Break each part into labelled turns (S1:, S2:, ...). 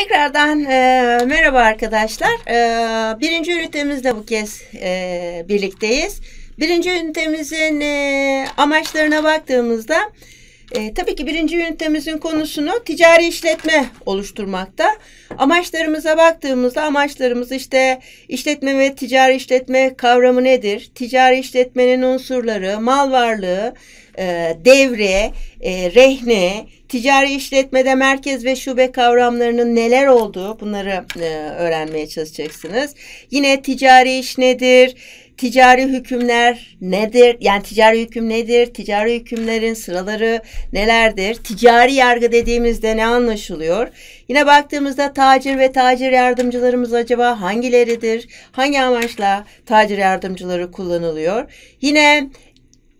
S1: Tekrardan e, merhaba arkadaşlar. E, birinci ünitemizle bu kez e, birlikteyiz. Birinci ünitemizin e, amaçlarına baktığımızda e, tabii ki birinci ünitemizin konusunu ticari işletme oluşturmakta. Amaçlarımıza baktığımızda amaçlarımız işte işletme ve ticari işletme kavramı nedir? Ticari işletmenin unsurları, mal varlığı, e, devre, e, rehne, ticari işletmede merkez ve şube kavramlarının neler olduğu bunları e, öğrenmeye çalışacaksınız. Yine ticari iş nedir? ticari hükümler nedir? Yani ticari hüküm nedir? Ticari hükümlerin sıraları nelerdir? Ticari yargı dediğimizde ne anlaşılıyor? Yine baktığımızda tacir ve tacir yardımcılarımız acaba hangileridir? Hangi amaçla tacir yardımcıları kullanılıyor? Yine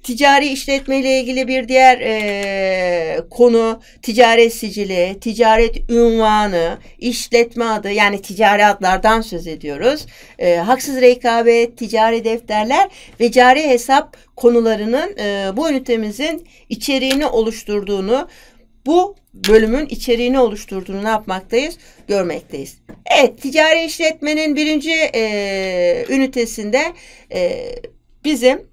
S1: Ticari ile ilgili bir diğer e, konu ticaret sicili, ticaret ünvanı, işletme adı yani ticari adlardan söz ediyoruz. E, haksız rekabet, ticari defterler ve cari hesap konularının e, bu ünitemizin içeriğini oluşturduğunu, bu bölümün içeriğini oluşturduğunu ne yapmaktayız? Görmekteyiz. Evet, ticari işletmenin birinci e, ünitesinde e, bizim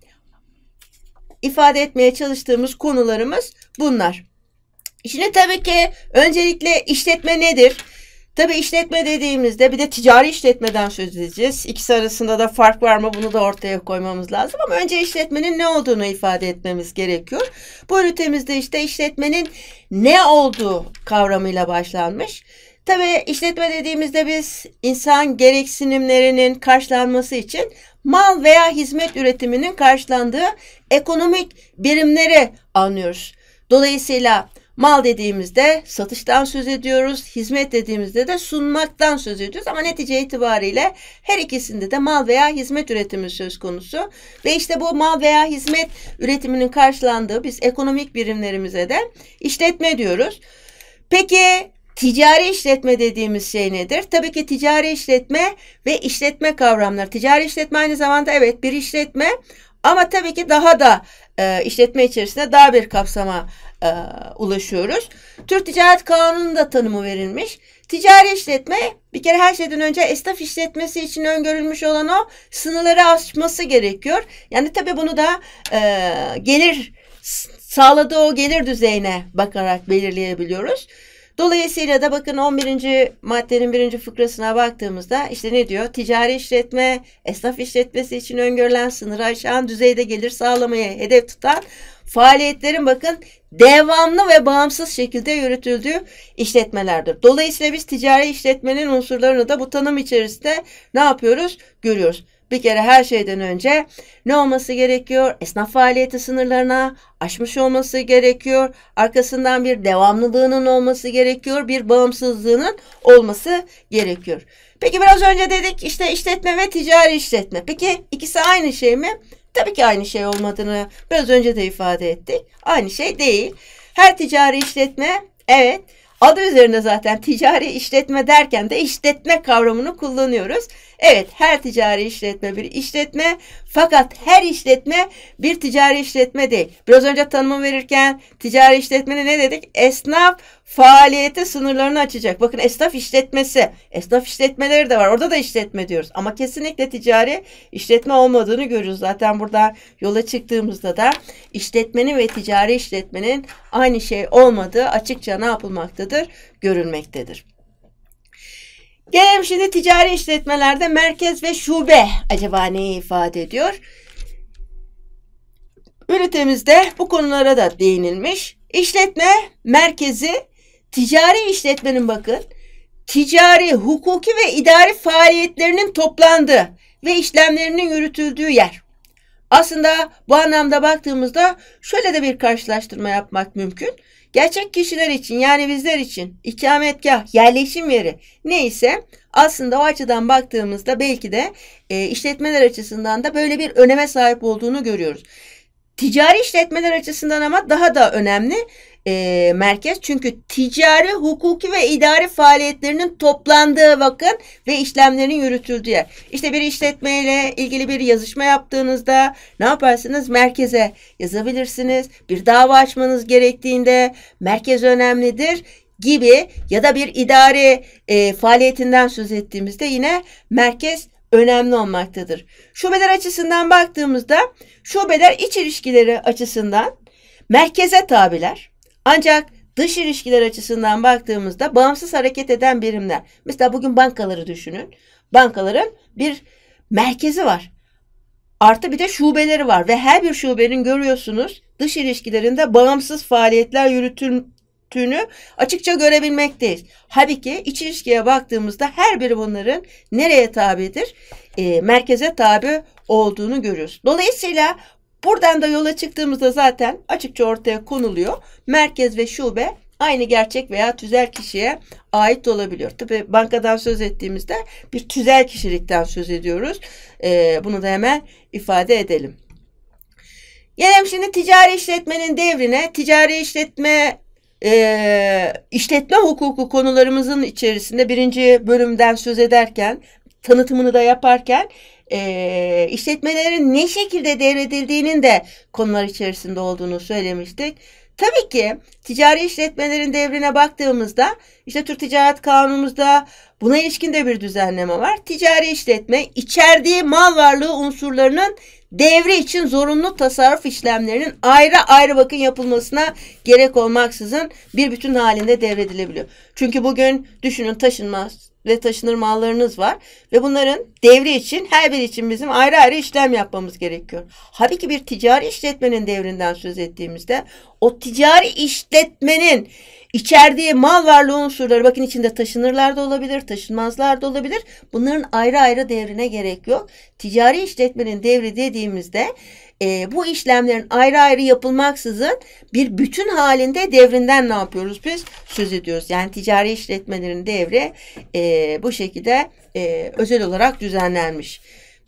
S1: ifade etmeye çalıştığımız konularımız bunlar. Şimdi tabii ki öncelikle işletme nedir? Tabii işletme dediğimizde bir de ticari işletmeden söz edeceğiz. İkisi arasında da fark var mı bunu da ortaya koymamız lazım. Ama önce işletmenin ne olduğunu ifade etmemiz gerekiyor. Bu ünitemizde işte işletmenin ne olduğu kavramıyla başlanmış. Tabii işletme dediğimizde biz insan gereksinimlerinin karşılanması için mal veya hizmet üretiminin karşılandığı ekonomik birimleri anlıyoruz. Dolayısıyla mal dediğimizde satıştan söz ediyoruz, hizmet dediğimizde de sunmaktan söz ediyoruz ama netice itibariyle her ikisinde de mal veya hizmet üretimi söz konusu. Ve işte bu mal veya hizmet üretiminin karşılandığı biz ekonomik birimlerimize de işletme diyoruz. Peki Ticari işletme dediğimiz şey nedir? Tabii ki ticari işletme ve işletme kavramları. Ticari işletme aynı zamanda evet bir işletme ama tabii ki daha da e, işletme içerisinde daha bir kapsama e, ulaşıyoruz. Türk Ticaret Kanunu'nda tanımı verilmiş. Ticari işletme bir kere her şeyden önce esnaf işletmesi için öngörülmüş olan o sınırları aşması gerekiyor. Yani tabii bunu da e, gelir sağladığı o gelir düzeyine bakarak belirleyebiliyoruz. Dolayısıyla da bakın 11. maddenin birinci fıkrasına baktığımızda işte ne diyor? Ticari işletme, esnaf işletmesi için öngörülen sınırı aşan düzeyde gelir sağlamaya hedef tutan faaliyetlerin bakın devamlı ve bağımsız şekilde yürütüldüğü işletmelerdir. Dolayısıyla biz ticari işletmenin unsurlarını da bu tanım içerisinde ne yapıyoruz? Görüyoruz. Bir kere her şeyden önce ne olması gerekiyor? Esnaf faaliyeti sınırlarına aşmış olması gerekiyor. Arkasından bir devamlılığının olması gerekiyor. Bir bağımsızlığının olması gerekiyor. Peki biraz önce dedik işte işletme ve ticari işletme. Peki ikisi aynı şey mi? Tabii ki aynı şey olmadığını biraz önce de ifade ettik. Aynı şey değil. Her ticari işletme evet Adı üzerinde zaten ticari işletme derken de işletme kavramını kullanıyoruz. Evet her ticari işletme bir işletme fakat her işletme bir ticari işletme değil. Biraz önce tanımı verirken ticari işletmeni ne dedik? Esnaf faaliyete sınırlarını açacak. Bakın esnaf işletmesi, esnaf işletmeleri de var. Orada da işletme diyoruz. Ama kesinlikle ticari işletme olmadığını görüyoruz. Zaten burada yola çıktığımızda da işletmenin ve ticari işletmenin aynı şey olmadığı açıkça ne yapılmaktadır? Görülmektedir. Gelelim şimdi ticari işletmelerde merkez ve şube acaba neyi ifade ediyor? Ünitemizde bu konulara da değinilmiş. İşletme merkezi ticari işletmenin bakın ticari, hukuki ve idari faaliyetlerinin toplandığı ve işlemlerinin yürütüldüğü yer. Aslında bu anlamda baktığımızda şöyle de bir karşılaştırma yapmak mümkün. Gerçek kişiler için yani bizler için ikametgah, yerleşim yeri neyse aslında o açıdan baktığımızda belki de e, işletmeler açısından da böyle bir öneme sahip olduğunu görüyoruz. Ticari işletmeler açısından ama daha da önemli e, merkez. Çünkü ticari, hukuki ve idari faaliyetlerinin toplandığı bakın ve işlemlerin yürütüldüğü yer. İşte bir işletmeyle ilgili bir yazışma yaptığınızda ne yaparsınız? Merkeze yazabilirsiniz. Bir dava açmanız gerektiğinde merkez önemlidir gibi ya da bir idari e, faaliyetinden söz ettiğimizde yine merkez önemli olmaktadır. Şubeler açısından baktığımızda şubeler iç ilişkileri açısından merkeze tabiler. Ancak dış ilişkiler açısından baktığımızda bağımsız hareket eden birimler. Mesela bugün bankaları düşünün. Bankaların bir merkezi var. Artı bir de şubeleri var ve her bir şubenin görüyorsunuz dış ilişkilerinde bağımsız faaliyetler yürütün, tünü açıkça görebilmek değil. Halbuki iç ilişkiye baktığımızda her biri bunların nereye tabidir? E, merkeze tabi olduğunu görüyoruz. Dolayısıyla buradan da yola çıktığımızda zaten açıkça ortaya konuluyor. Merkez ve şube aynı gerçek veya tüzel kişiye ait olabiliyor. Tabi bankadan söz ettiğimizde bir tüzel kişilikten söz ediyoruz. E, bunu da hemen ifade edelim. Gelelim şimdi ticari işletmenin devrine. Ticari işletme e, işletme hukuku konularımızın içerisinde birinci bölümden söz ederken tanıtımını da yaparken e, işletmelerin ne şekilde devredildiğinin de konular içerisinde olduğunu söylemiştik. Tabii ki ticari işletmelerin devrine baktığımızda işte Türk Ticaret Kanunumuzda buna ilişkin de bir düzenleme var. Ticari işletme içerdiği mal varlığı unsurlarının devre için zorunlu tasarruf işlemlerinin ayrı ayrı bakın yapılmasına gerek olmaksızın bir bütün halinde devredilebiliyor. Çünkü bugün düşünün taşınmaz ve taşınır mallarınız var ve bunların devri için her biri için bizim ayrı ayrı işlem yapmamız gerekiyor. Tabii ki bir ticari işletmenin devrinden söz ettiğimizde o ticari işletmenin İçerdiği mal varlığı unsurları bakın içinde taşınırlar da olabilir, taşınmazlar da olabilir. Bunların ayrı ayrı devrine gerek yok. Ticari işletmenin devri dediğimizde e, bu işlemlerin ayrı ayrı yapılmaksızın bir bütün halinde devrinden ne yapıyoruz biz? Söz ediyoruz. Yani ticari işletmelerin devri e, bu şekilde e, özel olarak düzenlenmiş.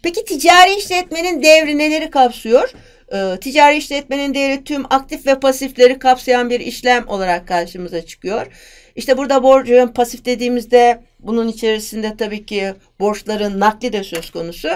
S1: Peki ticari işletmenin devri neleri kapsıyor? E, ticari işletmenin değeri tüm aktif ve pasifleri kapsayan bir işlem olarak karşımıza çıkıyor. İşte burada borcun pasif dediğimizde bunun içerisinde tabii ki borçların nakli de söz konusu.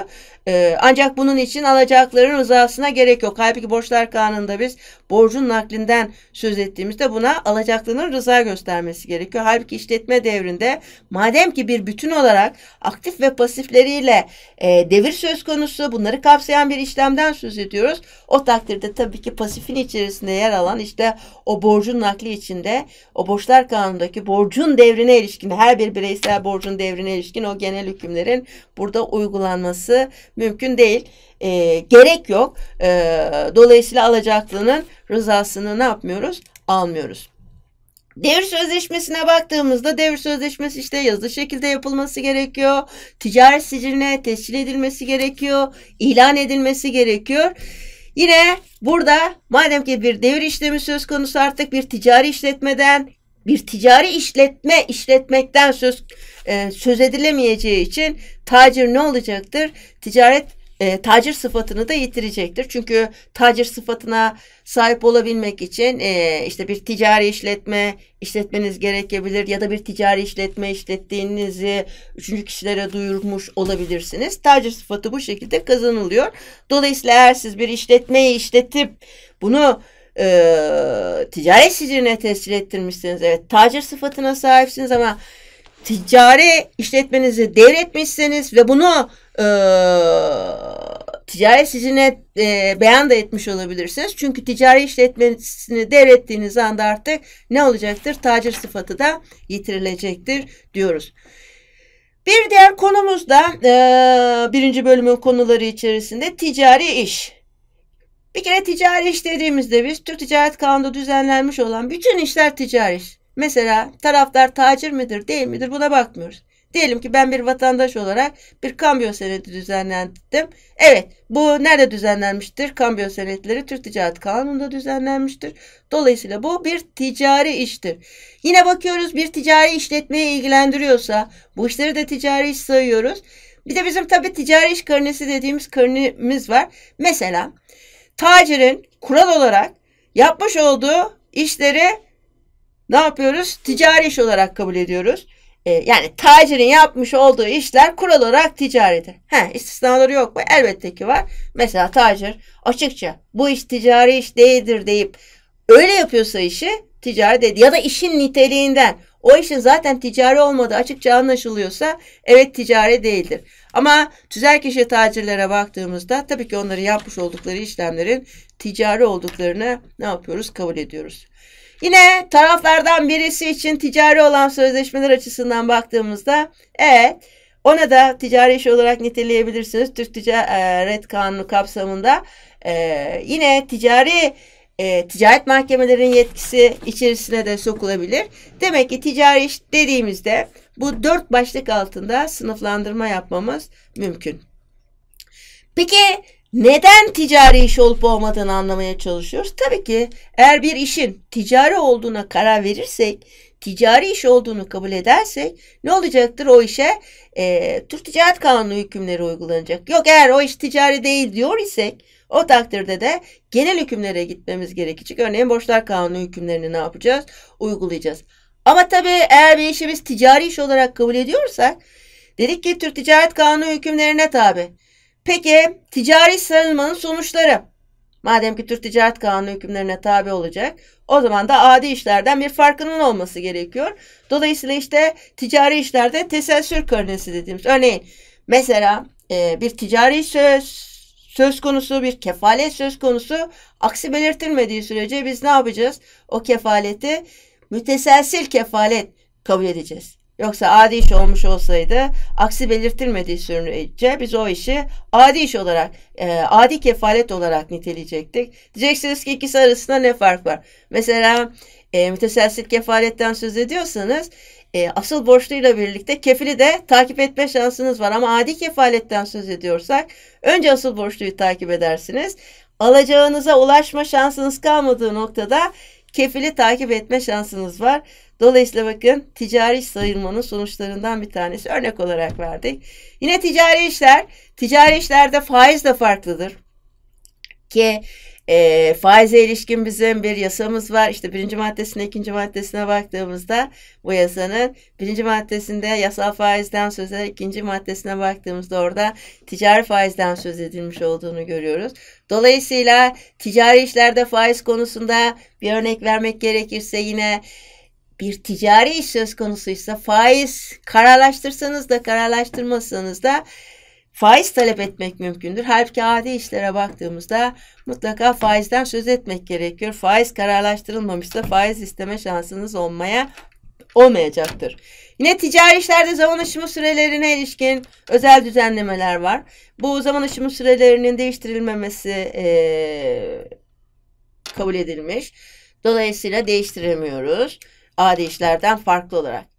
S1: Ee, ancak bunun için alacakların rızasına gerek yok. Halbuki borçlar kanununda biz borcun naklinden söz ettiğimizde buna alacaklının rıza göstermesi gerekiyor. Halbuki işletme devrinde madem ki bir bütün olarak aktif ve pasifleriyle e, devir söz konusu bunları kapsayan bir işlemden söz ediyoruz. O takdirde tabii ki pasifin içerisinde yer alan işte o borcun nakli içinde o borçlar kanundaki borcun devrine ilişkin her bir bireysel özel borcun devrine ilişkin o genel hükümlerin burada uygulanması mümkün değil. E, gerek yok. E, dolayısıyla alacaklının rızasını ne yapmıyoruz? Almıyoruz. Devir sözleşmesine baktığımızda devir sözleşmesi işte yazılı şekilde yapılması gerekiyor. Ticaret siciline tescil edilmesi gerekiyor. ilan edilmesi gerekiyor. Yine burada madem ki bir devir işlemi söz konusu artık bir ticari işletmeden bir ticari işletme işletmekten söz e, söz edilemeyeceği için tacir ne olacaktır? Ticaret e, tacir sıfatını da yitirecektir. Çünkü tacir sıfatına sahip olabilmek için e, işte bir ticari işletme işletmeniz gerekebilir ya da bir ticari işletme işlettiğinizi üçüncü kişilere duyurmuş olabilirsiniz. Tacir sıfatı bu şekilde kazanılıyor. Dolayısıyla eğer siz bir işletmeyi işletip bunu e, ticaret sicirine tescil ettirmişsiniz. Evet tacir sıfatına sahipsiniz ama ticari işletmenizi devretmişseniz ve bunu e, ticaret sicirine e, beyan da etmiş olabilirsiniz. Çünkü ticari işletmesini devrettiğiniz anda artık ne olacaktır? Tacir sıfatı da yitirilecektir diyoruz. Bir diğer konumuz da e, birinci bölümün konuları içerisinde ticari iş. Bir kere ticari iş dediğimizde biz Türk Ticaret Kanunu'nda düzenlenmiş olan bütün işler ticari iş. Mesela taraftar tacir midir değil midir buna bakmıyoruz. Diyelim ki ben bir vatandaş olarak bir kambiyo senedi düzenlendim. Evet bu nerede düzenlenmiştir? Kambiyo senetleri Türk Ticaret Kanunu'nda düzenlenmiştir. Dolayısıyla bu bir ticari iştir. Yine bakıyoruz bir ticari işletmeyi ilgilendiriyorsa bu işleri de ticari iş sayıyoruz. Bir de bizim tabi ticari iş karnesi dediğimiz karnemiz var. Mesela Tacirin kural olarak yapmış olduğu işleri ne yapıyoruz? Ticari iş olarak kabul ediyoruz. Ee, yani tacirin yapmış olduğu işler kural olarak ticaridir. He, istisnaları yok mu? Elbette ki var. Mesela tacir açıkça bu iş ticari iş değildir deyip öyle yapıyorsa işi ticari dedi ya da işin niteliğinden o işin zaten ticari olmadığı açıkça anlaşılıyorsa evet ticari değildir. Ama tüzel kişi tacirlere baktığımızda tabii ki onları yapmış oldukları işlemlerin ticari olduklarını ne yapıyoruz? Kabul ediyoruz. Yine taraflardan birisi için ticari olan sözleşmeler açısından baktığımızda evet ona da ticari iş olarak niteleyebilirsiniz. Türk Ticaret Kanunu kapsamında e, yine ticari e, ticaret mahkemelerinin yetkisi içerisine de sokulabilir. Demek ki ticari iş dediğimizde bu dört başlık altında sınıflandırma yapmamız mümkün. Peki neden ticari iş olup olmadığını anlamaya çalışıyoruz. Tabii ki eğer bir işin ticari olduğuna karar verirsek, ticari iş olduğunu kabul edersek ne olacaktır o işe? E, Türk Ticaret Kanunu hükümleri uygulanacak. Yok eğer o iş ticari değil diyor isek o takdirde de genel hükümlere gitmemiz gerekecek. Örneğin borçlar kanunu hükümlerini ne yapacağız? Uygulayacağız. Ama tabii eğer bir işimiz ticari iş olarak kabul ediyorsak dedik ki Türk Ticaret Kanunu hükümlerine tabi. Peki ticari sarılmanın sonuçları. Madem ki Türk Ticaret Kanunu hükümlerine tabi olacak o zaman da adi işlerden bir farkının olması gerekiyor. Dolayısıyla işte ticari işlerde teselsür karnesi dediğimiz örneğin mesela bir ticari söz söz konusu, bir kefalet söz konusu aksi belirtilmediği sürece biz ne yapacağız? O kefaleti müteselsil kefalet kabul edeceğiz. Yoksa adi iş olmuş olsaydı aksi belirtilmediği sürece biz o işi adi iş olarak, e, adi kefalet olarak niteleyecektik. Diyeceksiniz ki ikisi arasında ne fark var? Mesela e, müteselsil kefaletten söz ediyorsanız e, asıl borçluyla birlikte kefili de takip etme şansınız var. Ama adi kefaletten söz ediyorsak önce asıl borçluyu takip edersiniz. Alacağınıza ulaşma şansınız kalmadığı noktada kefili takip etme şansınız var. Dolayısıyla bakın ticari iş sayılmanın sonuçlarından bir tanesi örnek olarak verdik. Yine ticari işler. Ticari işlerde faiz de farklıdır. Ki e, faize ilişkin bizim bir yasamız var. İşte birinci maddesine, ikinci maddesine baktığımızda bu yasanın birinci maddesinde yasal faizden söz eder, ikinci maddesine baktığımızda orada ticari faizden söz edilmiş olduğunu görüyoruz. Dolayısıyla ticari işlerde faiz konusunda bir örnek vermek gerekirse yine bir ticari iş söz konusuysa faiz kararlaştırsanız da kararlaştırmasanız da faiz talep etmek mümkündür. Halbuki adi işlere baktığımızda mutlaka faizden söz etmek gerekiyor. Faiz kararlaştırılmamışsa faiz isteme şansınız olmaya olmayacaktır. Yine ticari işlerde zaman aşımı sürelerine ilişkin özel düzenlemeler var. Bu zaman aşımı sürelerinin değiştirilmemesi ee, kabul edilmiş. Dolayısıyla değiştiremiyoruz. Adi işlerden farklı olarak.